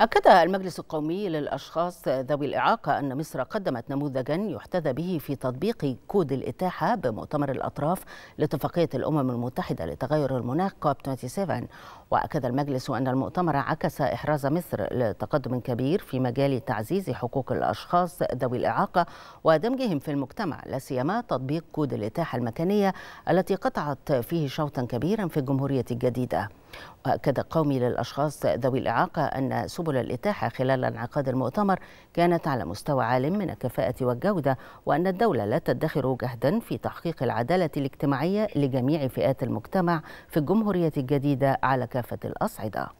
أكد المجلس القومي للأشخاص ذوي الإعاقة أن مصر قدمت نموذجا يحتذى به في تطبيق كود الإتاحة بمؤتمر الأطراف لاتفاقية الأمم المتحدة لتغير المناخ كوب 27 وأكد المجلس أن المؤتمر عكس إحراز مصر لتقدم كبير في مجال تعزيز حقوق الأشخاص ذوي الإعاقة ودمجهم في المجتمع لا سيما تطبيق كود الإتاحة المكانية التي قطعت فيه شوطا كبيرا في الجمهورية الجديدة وأكد قومي للأشخاص ذوي الإعاقة أن سبل الإتاحة خلال انعقاد المؤتمر كانت على مستوى عال من الكفاءة والجودة وأن الدولة لا تدخر جهدا في تحقيق العدالة الاجتماعية لجميع فئات المجتمع في الجمهورية الجديدة على كافة كافة الأصعدة